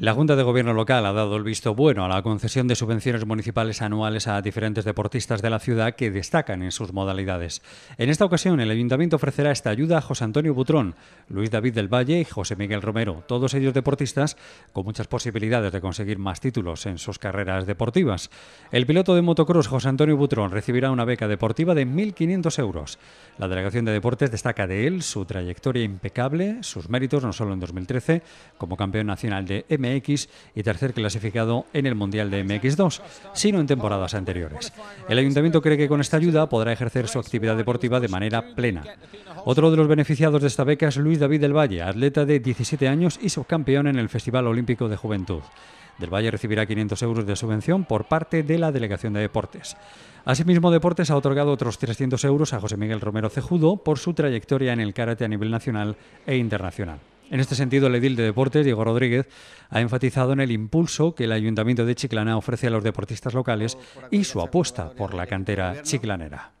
La Junta de Gobierno local ha dado el visto bueno a la concesión de subvenciones municipales anuales a diferentes deportistas de la ciudad que destacan en sus modalidades. En esta ocasión, el Ayuntamiento ofrecerá esta ayuda a José Antonio Butrón, Luis David del Valle y José Miguel Romero, todos ellos deportistas con muchas posibilidades de conseguir más títulos en sus carreras deportivas. El piloto de motocross José Antonio Butrón recibirá una beca deportiva de 1.500 euros. La Delegación de Deportes destaca de él su trayectoria impecable, sus méritos no solo en 2013 como campeón nacional de M MX y tercer clasificado en el Mundial de MX2, sino en temporadas anteriores. El ayuntamiento cree que con esta ayuda podrá ejercer su actividad deportiva de manera plena. Otro de los beneficiados de esta beca es Luis David del Valle, atleta de 17 años y subcampeón en el Festival Olímpico de Juventud. Del Valle recibirá 500 euros de subvención por parte de la Delegación de Deportes. Asimismo, Deportes ha otorgado otros 300 euros a José Miguel Romero Cejudo por su trayectoria en el karate a nivel nacional e internacional. En este sentido, el edil de deportes, Diego Rodríguez, ha enfatizado en el impulso que el Ayuntamiento de Chiclana ofrece a los deportistas locales y su apuesta por la cantera chiclanera.